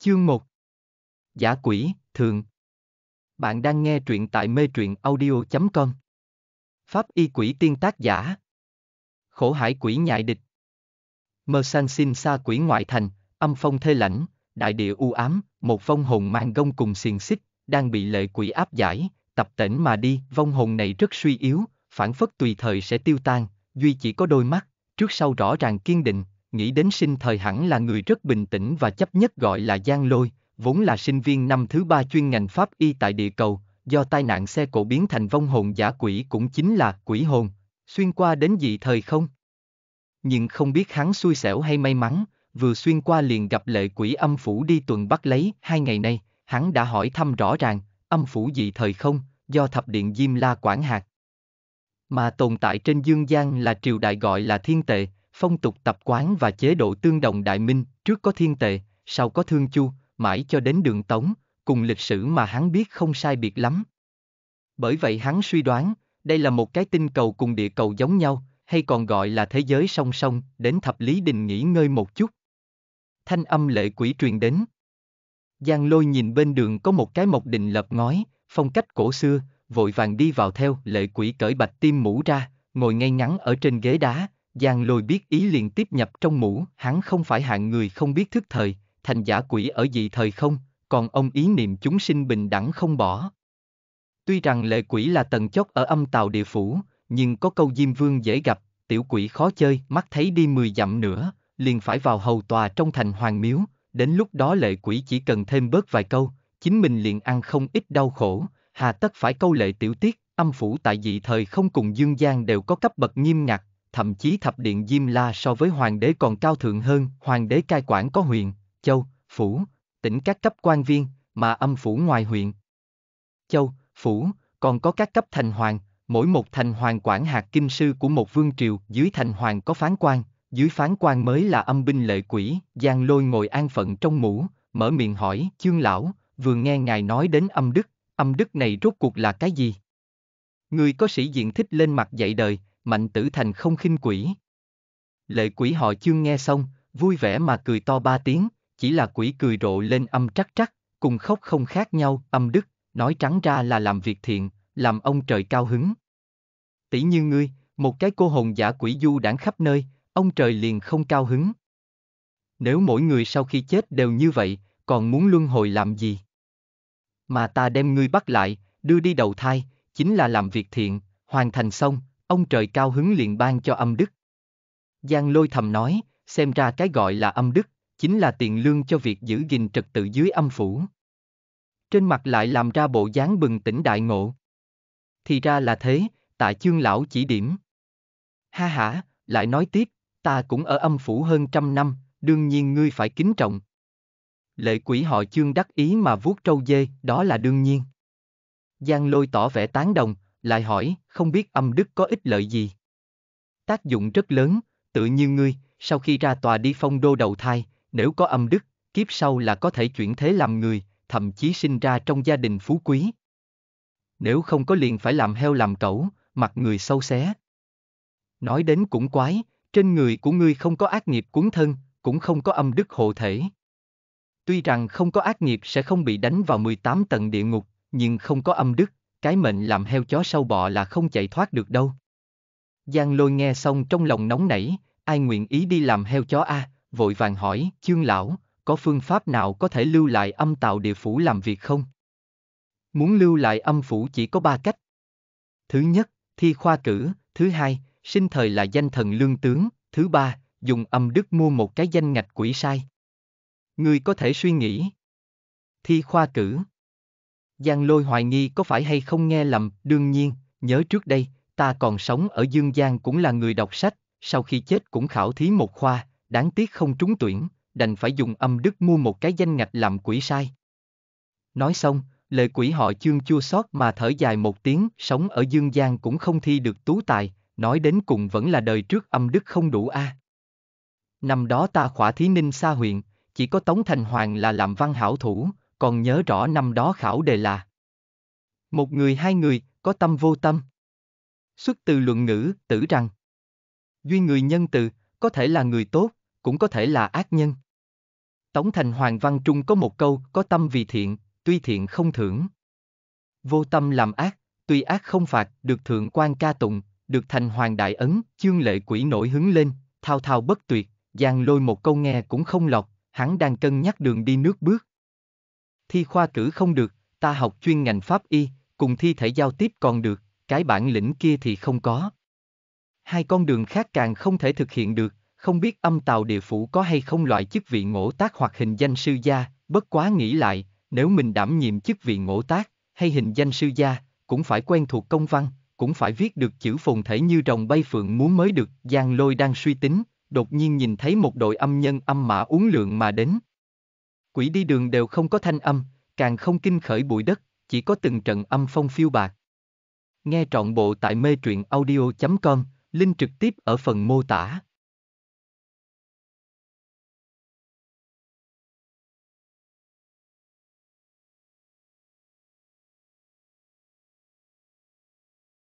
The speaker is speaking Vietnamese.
Chương 1 Giả quỷ, thường Bạn đang nghe truyện tại mê truyện audio.com Pháp y quỷ tiên tác giả Khổ hải quỷ nhại địch Mơ san xin xa quỷ ngoại thành, âm phong thê lãnh, đại địa u ám, một vong hồn mang gông cùng xiềng xích, đang bị lệ quỷ áp giải, tập tỉnh mà đi, vong hồn này rất suy yếu, phản phất tùy thời sẽ tiêu tan, duy chỉ có đôi mắt, trước sau rõ ràng kiên định, nghĩ đến sinh thời hẳn là người rất bình tĩnh và chấp nhất gọi là Giang Lôi, vốn là sinh viên năm thứ ba chuyên ngành pháp y tại địa cầu, do tai nạn xe cổ biến thành vong hồn giả quỷ cũng chính là quỷ hồn, xuyên qua đến dị thời không. Nhưng không biết hắn xui xẻo hay may mắn, vừa xuyên qua liền gặp lệ quỷ âm phủ đi tuần bắt lấy, hai ngày nay, hắn đã hỏi thăm rõ ràng, âm phủ dị thời không, do thập điện Diêm La quản hạt. Mà tồn tại trên dương gian là triều đại gọi là thiên tệ, phong tục tập quán và chế độ tương đồng Đại Minh, trước có thiên tệ, sau có thương chu, mãi cho đến đường tống, cùng lịch sử mà hắn biết không sai biệt lắm. Bởi vậy hắn suy đoán, đây là một cái tinh cầu cùng địa cầu giống nhau, hay còn gọi là thế giới song song, đến thập lý đình nghỉ ngơi một chút. Thanh âm lệ quỷ truyền đến. Giang lôi nhìn bên đường có một cái mộc đình lập ngói, phong cách cổ xưa, vội vàng đi vào theo lệ quỷ cởi bạch tim mũ ra, ngồi ngay ngắn ở trên ghế đá, Giang lôi biết ý liền tiếp nhập trong mũ, hắn không phải hạng người không biết thức thời, thành giả quỷ ở dị thời không, còn ông ý niệm chúng sinh bình đẳng không bỏ. Tuy rằng lệ quỷ là tần chót ở âm tàu địa phủ, nhưng có câu diêm vương dễ gặp, tiểu quỷ khó chơi, mắt thấy đi 10 dặm nữa, liền phải vào hầu tòa trong thành hoàng miếu, đến lúc đó lệ quỷ chỉ cần thêm bớt vài câu, chính mình liền ăn không ít đau khổ, hà tất phải câu lệ tiểu tiết, âm phủ tại dị thời không cùng dương gian đều có cấp bậc nghiêm ngặt, thậm chí thập điện Diêm La so với hoàng đế còn cao thượng hơn, hoàng đế cai quản có huyện, châu, phủ, tỉnh các cấp quan viên, mà âm phủ ngoài huyện. Châu, phủ, còn có các cấp thành hoàng, mỗi một thành hoàng quản hạt kinh sư của một vương triều, dưới thành hoàng có phán quan, dưới phán quan mới là âm binh lệ quỷ, Giang Lôi ngồi an phận trong mũ, mở miệng hỏi, chương lão, vừa nghe ngài nói đến âm đức, âm đức này rốt cuộc là cái gì? Người có sĩ diện thích lên mặt dạy đời, Mạnh tử thành không khinh quỷ. Lệ quỷ họ chương nghe xong, vui vẻ mà cười to ba tiếng, chỉ là quỷ cười rộ lên âm trắc trắc, cùng khóc không khác nhau, âm đức, nói trắng ra là làm việc thiện, làm ông trời cao hứng. Tỷ như ngươi, một cái cô hồn giả quỷ du đảng khắp nơi, ông trời liền không cao hứng. Nếu mỗi người sau khi chết đều như vậy, còn muốn luân hồi làm gì? Mà ta đem ngươi bắt lại, đưa đi đầu thai, chính là làm việc thiện, hoàn thành xong, ông trời cao hứng liền ban cho âm đức. Giang lôi thầm nói, xem ra cái gọi là âm đức, chính là tiền lương cho việc giữ gìn trật tự dưới âm phủ. Trên mặt lại làm ra bộ dáng bừng tỉnh đại ngộ. Thì ra là thế, tại chương lão chỉ điểm. Ha ha, lại nói tiếp, ta cũng ở âm phủ hơn trăm năm, đương nhiên ngươi phải kính trọng. Lệ quỷ họ chương đắc ý mà vuốt trâu dê, đó là đương nhiên. Giang lôi tỏ vẻ tán đồng, lại hỏi, không biết âm đức có ích lợi gì. Tác dụng rất lớn, tự như ngươi, sau khi ra tòa đi phong đô đầu thai, nếu có âm đức, kiếp sau là có thể chuyển thế làm người, thậm chí sinh ra trong gia đình phú quý. Nếu không có liền phải làm heo làm cẩu, mặt người sâu xé. Nói đến cũng quái, trên người của ngươi không có ác nghiệp cuốn thân, cũng không có âm đức hộ thể. Tuy rằng không có ác nghiệp sẽ không bị đánh vào 18 tầng địa ngục, nhưng không có âm đức, cái mệnh làm heo chó sâu bọ là không chạy thoát được đâu. Giang lôi nghe xong trong lòng nóng nảy, ai nguyện ý đi làm heo chó a? À? vội vàng hỏi, chương lão, có phương pháp nào có thể lưu lại âm tạo địa phủ làm việc không? Muốn lưu lại âm phủ chỉ có ba cách. Thứ nhất, thi khoa cử, thứ hai, sinh thời là danh thần lương tướng, thứ ba, dùng âm đức mua một cái danh ngạch quỷ sai. Người có thể suy nghĩ. Thi khoa cử Giang lôi hoài nghi có phải hay không nghe lầm, đương nhiên, nhớ trước đây, ta còn sống ở Dương Giang cũng là người đọc sách, sau khi chết cũng khảo thí một khoa, đáng tiếc không trúng tuyển, đành phải dùng âm đức mua một cái danh ngạch làm quỷ sai. Nói xong, lời quỷ họ chương chua xót mà thở dài một tiếng, sống ở Dương Giang cũng không thi được tú tài, nói đến cùng vẫn là đời trước âm đức không đủ a. À. Năm đó ta khỏa thí ninh xa huyện, chỉ có Tống Thành Hoàng là làm văn hảo thủ, còn nhớ rõ năm đó khảo đề là Một người hai người, có tâm vô tâm. Xuất từ luận ngữ, tử rằng Duy người nhân từ, có thể là người tốt, cũng có thể là ác nhân. Tống Thành Hoàng Văn Trung có một câu có tâm vì thiện, tuy thiện không thưởng. Vô tâm làm ác, tuy ác không phạt, được thượng quan ca tụng, được thành hoàng đại ấn, chương lệ quỷ nổi hứng lên, thao thao bất tuyệt, giang lôi một câu nghe cũng không lọc, hắn đang cân nhắc đường đi nước bước, thi khoa cử không được, ta học chuyên ngành pháp y, cùng thi thể giao tiếp còn được, cái bản lĩnh kia thì không có. Hai con đường khác càng không thể thực hiện được, không biết âm tàu địa phủ có hay không loại chức vị ngộ tác hoặc hình danh sư gia, bất quá nghĩ lại, nếu mình đảm nhiệm chức vị ngộ tác, hay hình danh sư gia, cũng phải quen thuộc công văn, cũng phải viết được chữ phồn thể như rồng bay phượng muốn mới được, Giang Lôi đang suy tính, đột nhiên nhìn thấy một đội âm nhân âm mã uống lượng mà đến, Quỷ đi đường đều không có thanh âm, càng không kinh khởi bụi đất, chỉ có từng trận âm phong phiêu bạc. Nghe trọn bộ tại mê truyện audio.com, link trực tiếp ở phần mô tả.